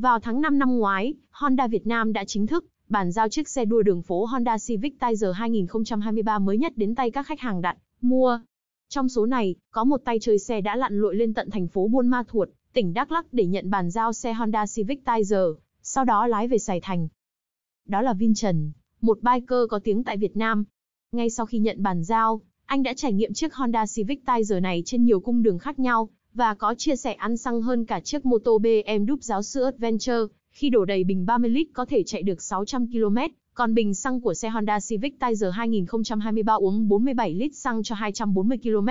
Vào tháng 5 năm ngoái, Honda Việt Nam đã chính thức bàn giao chiếc xe đua đường phố Honda Civic Tiger 2023 mới nhất đến tay các khách hàng đặt mua. Trong số này, có một tay chơi xe đã lặn lội lên tận thành phố Buôn Ma Thuột, tỉnh Đắk Lắk để nhận bàn giao xe Honda Civic Tiger, sau đó lái về Sài Thành. Đó là Vin Trần, một biker có tiếng tại Việt Nam. Ngay sau khi nhận bàn giao, anh đã trải nghiệm chiếc Honda Civic Tiger này trên nhiều cung đường khác nhau, và có chia sẻ ăn xăng hơn cả chiếc mô tô BMW giáo sư Adventure, khi đổ đầy bình 30 lít có thể chạy được 600 km, còn bình xăng của xe Honda Civic Tiger 2023 uống 47 lít xăng cho 240 km.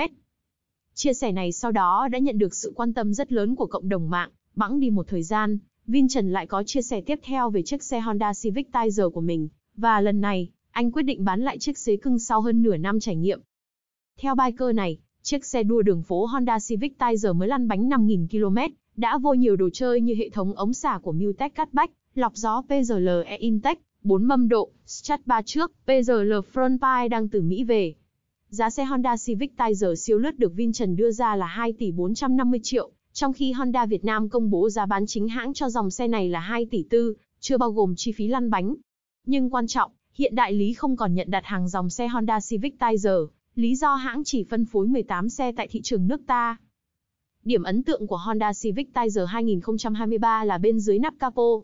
Chia sẻ này sau đó đã nhận được sự quan tâm rất lớn của cộng đồng mạng, bẵng đi một thời gian, Trần lại có chia sẻ tiếp theo về chiếc xe Honda Civic Tiger của mình, và lần này, anh quyết định bán lại chiếc xế cưng sau hơn nửa năm trải nghiệm. Theo biker này, Chiếc xe đua đường phố Honda Civic Tiger mới lăn bánh 5.000 km, đã vô nhiều đồ chơi như hệ thống ống xả của Mutec Cutback, lọc gió PRLE Intech, 4 mâm độ, Strat 3 trước, PRL Frontpie đang từ Mỹ về. Giá xe Honda Civic Tiger siêu lướt được Vintrần đưa ra là 2 tỷ 450 triệu, trong khi Honda Việt Nam công bố giá bán chính hãng cho dòng xe này là 2 tỷ 4, chưa bao gồm chi phí lăn bánh. Nhưng quan trọng, hiện đại lý không còn nhận đặt hàng dòng xe Honda Civic Tiger, lý do hãng chỉ phân phối 18 xe tại thị trường nước ta. Điểm ấn tượng của Honda Civic Tiger 2023 là bên dưới nắp capo.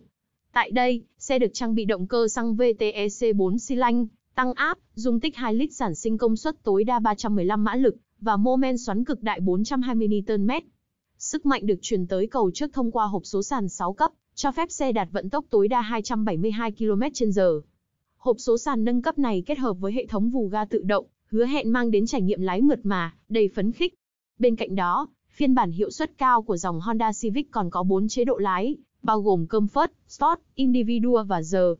Tại đây, xe được trang bị động cơ xăng VTEC 4 xi lanh, tăng áp, dung tích 2 lít sản sinh công suất tối đa 315 mã lực và mô men xoắn cực đại 420 Nm. Sức mạnh được truyền tới cầu trước thông qua hộp số sàn 6 cấp, cho phép xe đạt vận tốc tối đa 272 km/h. Hộp số sàn nâng cấp này kết hợp với hệ thống vù ga tự động, hứa hẹn mang đến trải nghiệm lái mượt mà, đầy phấn khích. Bên cạnh đó, phiên bản hiệu suất cao của dòng Honda Civic còn có 4 chế độ lái, bao gồm Comfort, Sport, Individual và Giờ.